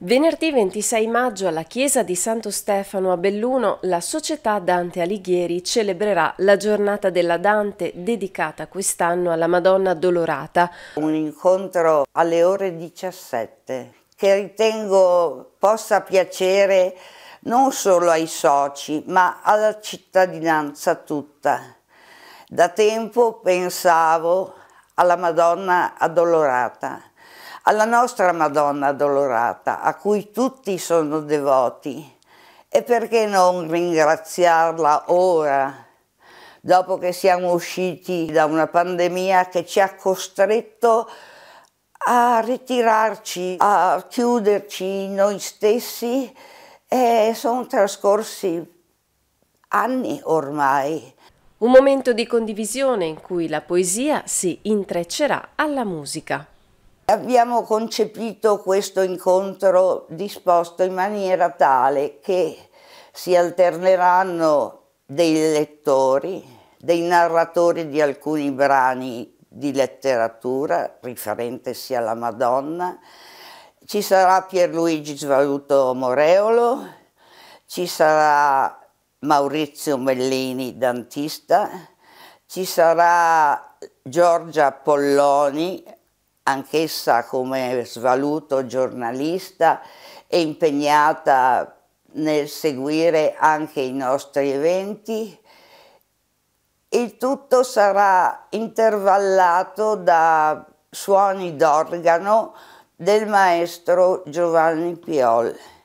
Venerdì 26 maggio alla chiesa di Santo Stefano a Belluno la società Dante Alighieri celebrerà la giornata della Dante dedicata quest'anno alla Madonna Dolorata. Un incontro alle ore 17 che ritengo possa piacere non solo ai soci ma alla cittadinanza tutta. Da tempo pensavo alla Madonna addolorata alla nostra Madonna Dolorata, a cui tutti sono devoti. E perché non ringraziarla ora, dopo che siamo usciti da una pandemia che ci ha costretto a ritirarci, a chiuderci noi stessi? E sono trascorsi anni ormai. Un momento di condivisione in cui la poesia si intreccerà alla musica. Abbiamo concepito questo incontro disposto in maniera tale che si alterneranno dei lettori, dei narratori di alcuni brani di letteratura riferentesi alla Madonna, ci sarà Pierluigi Svaluto Moreolo, ci sarà Maurizio Mellini, dantista, ci sarà Giorgia Polloni, anch'essa come svaluto giornalista e impegnata nel seguire anche i nostri eventi. Il tutto sarà intervallato da suoni d'organo del maestro Giovanni Piol.